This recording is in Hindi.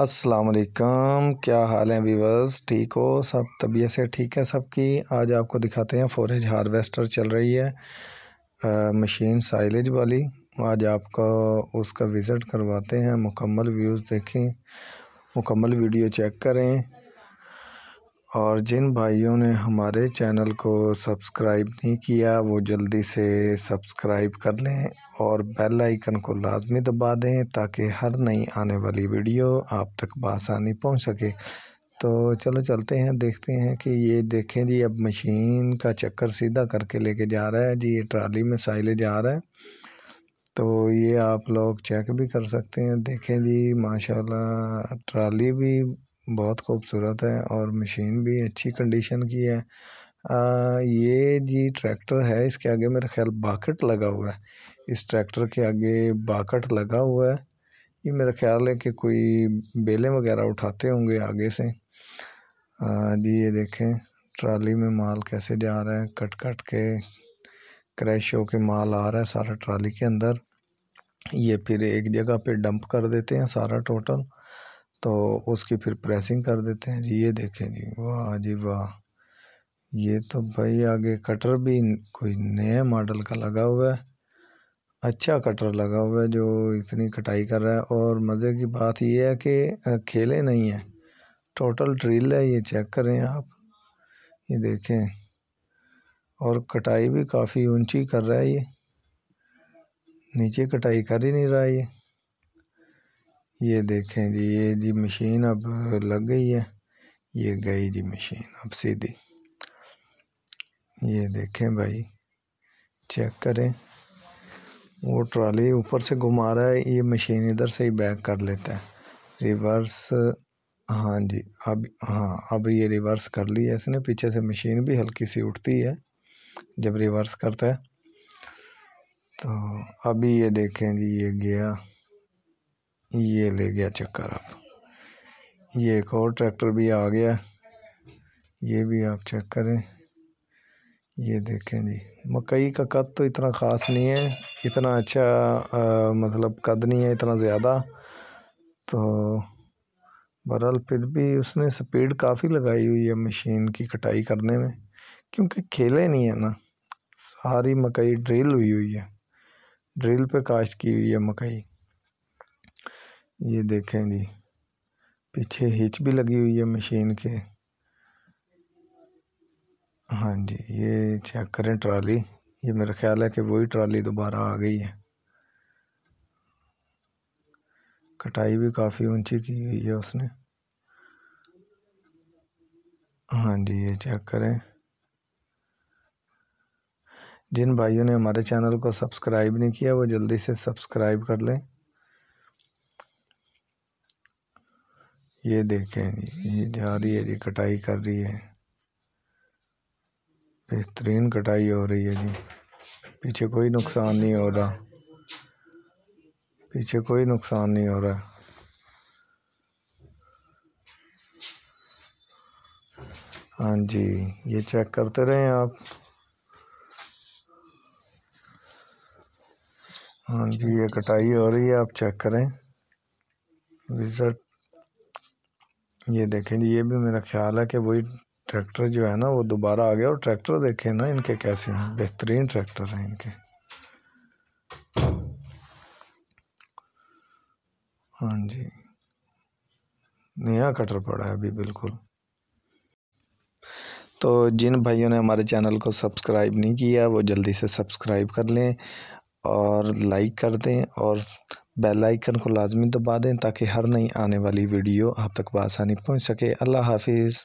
असलकम क्या हाल है वीवर्स ठीक हो सब तबीयत से ठीक है सबकी आज आपको दिखाते हैं फोरेज हार्वेस्टर चल रही है आ, मशीन साइलेज वाली आज आपको उसका विज़िट करवाते हैं मुकम्मल व्यूज़ देखें मुकम्मल वीडियो चेक करें और जिन भाइयों ने हमारे चैनल को सब्सक्राइब नहीं किया वो जल्दी से सब्सक्राइब कर लें और बेल आइकन को लाजमी दबा दें ताकि हर नई आने वाली वीडियो आप तक बसानी पहुंच सके तो चलो चलते हैं देखते हैं कि ये देखें जी अब मशीन का चक्कर सीधा करके लेके जा रहा है जी ये ट्राली में साइले जा रहा है तो ये आप लोग चेक भी कर सकते हैं देखें जी माशाल्लाह ट्राली भी बहुत खूबसूरत है और मशीन भी अच्छी कंडीशन की है आ, ये जी ट्रैक्टर है इसके आगे मेरा ख्याल बाकट लगा हुआ है इस ट्रैक्टर के आगे बाकट लगा हुआ है ये मेरा ख्याल है कि कोई बेलें वगैरह उठाते होंगे आगे से आ, जी ये देखें ट्राली में माल कैसे जा रहा है कट कट के क्रैश हो के माल आ रहा है सारा ट्राली के अंदर ये फिर एक जगह पे डंप कर देते हैं सारा टोटल तो उसकी फिर प्रेसिंग कर देते हैं जी ये देखें जी वाह जी वाह ये तो भाई आगे कटर भी कोई नए मॉडल का लगा हुआ है अच्छा कटर लगा हुआ है जो इतनी कटाई कर रहा है और मज़े की बात ये है कि खेले नहीं है टोटल ड्रिल है ये चेक करें आप ये देखें और कटाई भी काफ़ी ऊंची कर रहा है ये नीचे कटाई कर ही नहीं रहा है ये ये देखें जी ये जी मशीन अब लग गई है ये गई जी मशीन अब सीधी ये देखें भाई चेक करें वो ट्रॉली ऊपर से घुमा रहा है ये मशीन इधर से ही बैक कर लेता है रिवर्स हाँ जी अब हाँ अब ये रिवर्स कर लिया इसने पीछे से मशीन भी हल्की सी उठती है जब रिवर्स करता है तो अभी ये देखें जी ये गया ये ले गया चक्कर आप ये एक और ट्रैक्टर भी आ गया ये भी आप चेक करें ये देखें जी मकई का कद तो इतना ख़ास नहीं है इतना अच्छा आ, मतलब कद नहीं है इतना ज़्यादा तो बहरहाल फिर भी उसने स्पीड काफ़ी लगाई हुई है मशीन की कटाई करने में क्योंकि खेले नहीं है ना सारी मकई ड्रिल हुई हुई है ड्रिल पे काश्त की हुई है मकई ये देखें जी पीछे हिच भी लगी हुई है मशीन के हाँ जी ये चेक करें ट्राली ये मेरा ख्याल है कि वही ट्रॉली दोबारा आ गई है कटाई भी काफ़ी ऊंची की हुई है उसने हाँ जी ये चेक करें जिन भाइयों ने हमारे चैनल को सब्सक्राइब नहीं किया वो जल्दी से सब्सक्राइब कर लें ये देखें ये जा रही है जी कटाई कर रही है बेहतरीन कटाई हो रही है जी पीछे कोई नुकसान नहीं हो रहा पीछे कोई नुकसान नहीं हो रहा हाँ जी ये चेक करते रहे आप हाँ जी ये कटाई हो रही है आप चेक करें रिजल्ट ये देखें ये भी मेरा ख्याल है कि वही ट्रैक्टर जो है ना वो दोबारा आ गया और ट्रैक्टर देखें ना इनके कैसे हैं बेहतरीन ट्रैक्टर हैं इनके हाँ जी नया कटर पड़ा है अभी बिल्कुल तो जिन भाइयों ने हमारे चैनल को सब्सक्राइब नहीं किया वो जल्दी से सब्सक्राइब कर लें और लाइक कर दें और बेल आइकन को लाजमी दबा दें ताकि हर नई आने वाली वीडियो आप तक बसानी पहुँच सके अल्लाह हाफिज़